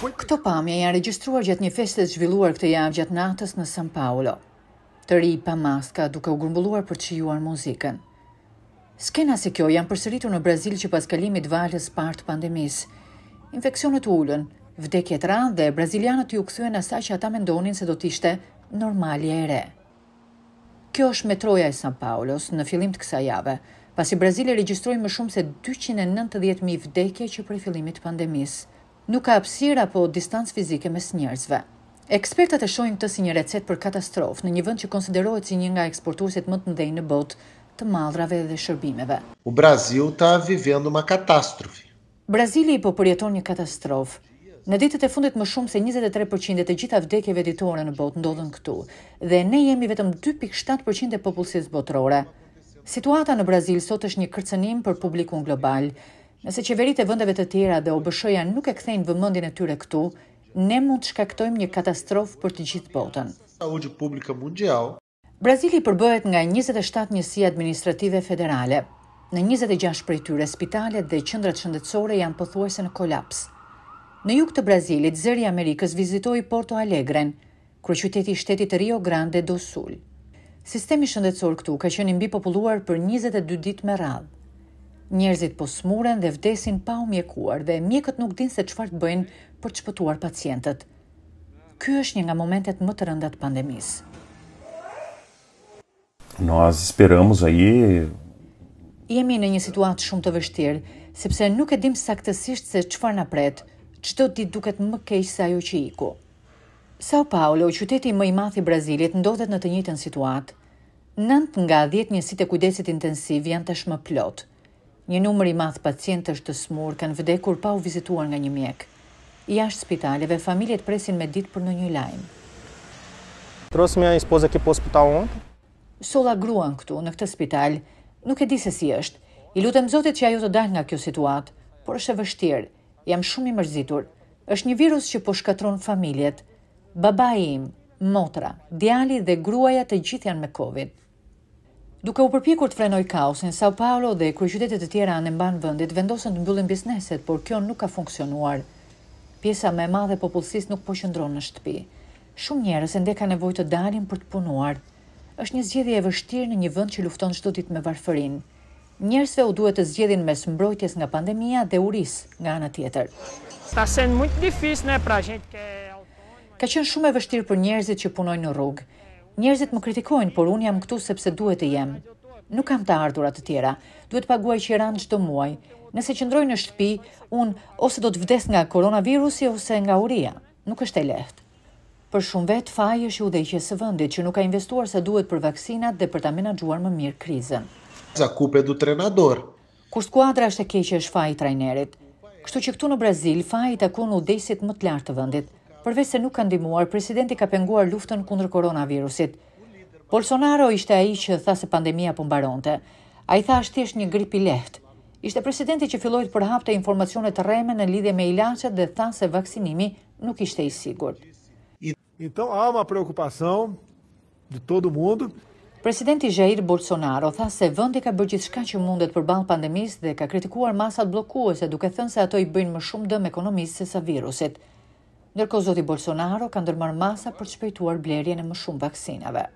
Këto pamje janë regjistruar gjatë një feste zhvilluar këtë javë gjatë natës në San Paulo. Të ri pa maska duke u grumbulluar për të shijuar muzikën. Skena si kjo janë përsëritur në Brazil që pas kalimit valës partë të pandemisë. Infeksionet ullën, vdekjet ranë dhe brazilianët ju këthuen asa që ata mendonin se do t'ishte normalje e re. Kjo është metroja e San Paulos në filim të kësa jave, pasi Brazil e registrojnë më shumë se 290.000 vdekje që për fillimit pandemisë nuk ka apsira po distancë fizike mes njerëzve. Ekspertat e shojnë këtë si një recetë për katastrofë në një vënd që konsiderohet si një nga eksportuesit më të ndenjë në botë të maldrave dhe shërbimeve. U Brazil ta vivendo uma katastrofi. Brazili po përjeton një katastrofë. Në ditët e fundit më shumë se 23% e të gjitha vdekjeve ditore në botë ndodhen këtu dhe ne jemi vetëm 2.7% e popullsisë botërore. Situata në Brazil sot është një kërcënim për publikun global. Nëse qeveritë e vendeve të tjera dhe OBSH-ja nuk e kthejnë vëmendjen e tyre këtu, ne mund të shkaktojmë një katastrofë për të gjithë botën. Brazili përbëhet nga 27 njësi administrative federale. Në 26 prej tyre, spitalet dhe qëndrat shëndetësore janë pëthuese në kolaps. Në juk të Brazilit, zëri Amerikës vizitoi Porto Alegren, kërë qyteti shtetit Rio Grande do Sul. Sistemi shëndetësor këtu ka qenë imbi populuar për 22 dit me radhë. Njerëzit po smuren dhe vdesin pa u mjekuar dhe mjekët nuk din se qëfar të bëjnë për të shpëtuar pacientët. Ky është një nga momentet më të rëndat pandemisë. Nós esperamos aí. Jemi në një situatë shumë të vështirë, sepse nuk e dim saktësisht se çfarë na pret. Çdo ditë duket më keq se ajo që iku. São Paulo, qyteti më i madh i Brazilit, ndodhet në të njëjtën situatë. 9 nga 10 njësitë e kujdesit intensiv janë tashmë plot. Një numër i madh pacientësh të smur kanë vdekur pa u vizituar nga një mjek. I jashtë spitaleve familjet presin me ditë për ndonjë lajm. Trosë me një spozë këtu në spital. Sola gruan këtu në këtë spital, nuk e di se si është. I lutem Zotit që ajo të dalë nga kjo situatë, por është e vështirë. Jam shumë i mërzitur. Është një virus që po shkatron familjet. Babai im, motra, djali dhe gruaja të gjithë janë me Covid. Duke u përpjekur të frenoj kaosin, Sao Paulo dhe kryeqytetet e tjera në mban vendit vendosen të mbyllin bizneset, por kjo nuk ka funksionuar. Pjesa më e madhe e popullsisë nuk po qëndron në shtëpi. Shumë njerëz ende kanë nevojë të dalin për të punuar. Është një zgjedhje e vështirë në një vend që lufton çdo ditë me varfërinë. Njerësve u duhet të zgjedhin mes mbrojtjes nga pandemia dhe uris nga ana tjetër. Pra ka qenë shumë e vështirë për njerëzit që punojnë në rrugë. Njerëzit më kritikojnë, por unë jam këtu sepse duhet të jem. Nuk kam të ardhurat të tjera, duhet paguaj që i të muaj. Nëse qëndroj në shtëpi, unë ose do të vdes nga koronavirusi ose nga uria. Nuk është e lehtë. Për shumë vetë, faj është i qësë vëndit që nuk ka investuar se duhet për vaksinat dhe për ta menaxhuar më mirë krizën. Sa kupe du trenador? Kur skuadra është e keqe është faj i trajnerit. Kështu që këtu në Brazil, faj takon u më të lartë të përveç se nuk ka ndihmuar, presidenti ka penguar luftën kundër koronavirusit. Bolsonaro ishte ai që tha se pandemia po mbaronte. Ai tha thjesht një grip i lehtë. Ishte presidenti që filloi të përhapte informacione të rreme në lidhje me ilaçet dhe tha se vaksinimi nuk ishte i sigurt. Então há uma preocupação de todo mundo. Presidenti Jair Bolsonaro tha se vendi ka bërë gjithçka që mundet përballë pandemisë dhe ka kritikuar masat bllokuese duke thënë se ato i bëjnë më shumë dëm ekonomisë se sa virusit. Ndërkohë zoti Bolsonaro ka ndërmarrë masa për të shpejtuar blerjen e më shumë vaksinave.